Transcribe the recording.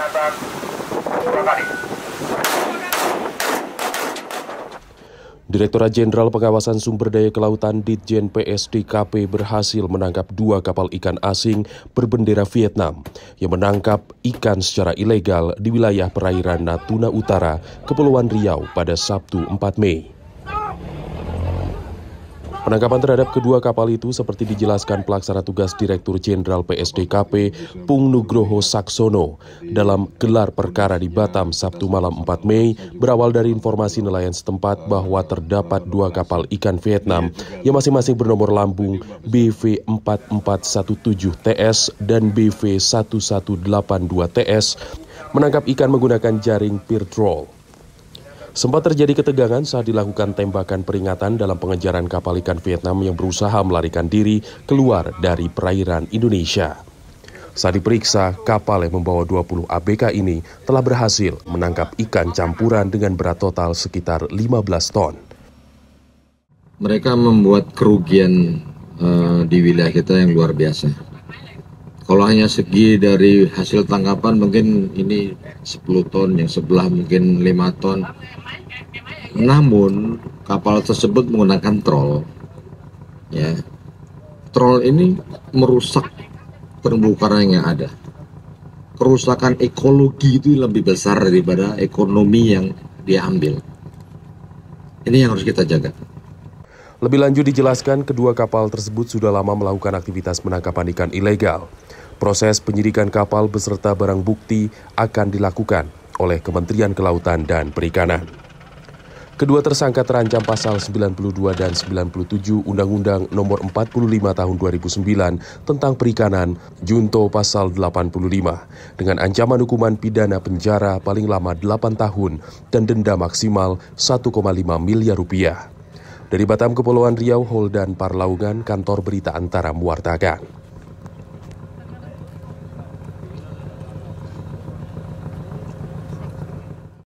peringatan dua kali. Direktorat Jenderal Pengawasan Sumber Daya Kelautan Ditjen PSDKP berhasil menangkap dua kapal ikan asing berbendera Vietnam yang menangkap ikan secara ilegal di wilayah perairan Natuna Utara, Kepulauan Riau pada Sabtu 4 Mei. Penangkapan terhadap kedua kapal itu seperti dijelaskan pelaksana tugas Direktur Jenderal PSDKP Pung Nugroho Saksono dalam gelar perkara di Batam Sabtu malam 4 Mei berawal dari informasi nelayan setempat bahwa terdapat dua kapal ikan Vietnam yang masing-masing bernomor lambung BV4417TS dan BV1182TS menangkap ikan menggunakan jaring peer troll. Sempat terjadi ketegangan saat dilakukan tembakan peringatan dalam pengejaran kapal ikan Vietnam yang berusaha melarikan diri keluar dari perairan Indonesia. Saat diperiksa, kapal yang membawa 20 ABK ini telah berhasil menangkap ikan campuran dengan berat total sekitar 15 ton. Mereka membuat kerugian uh, di wilayah kita yang luar biasa. Kalau hanya segi dari hasil tangkapan mungkin ini 10 ton, yang sebelah mungkin 5 ton. Namun kapal tersebut menggunakan troll. Ya. Troll ini merusak terumbu karang yang ada. Kerusakan ekologi itu lebih besar daripada ekonomi yang dia ambil. Ini yang harus kita jaga. Lebih lanjut dijelaskan, kedua kapal tersebut sudah lama melakukan aktivitas penangkapan ikan ilegal. Proses penyidikan kapal beserta barang bukti akan dilakukan oleh Kementerian Kelautan dan Perikanan. Kedua tersangka terancam pasal 92 dan 97 Undang-Undang Nomor 45 Tahun 2009 tentang Perikanan junto pasal 85 dengan ancaman hukuman pidana penjara paling lama 8 tahun dan denda maksimal 1,5 miliar rupiah. Dari Batam Kepulauan Riau, Holdan Parlaungan, kantor berita antara muartakan.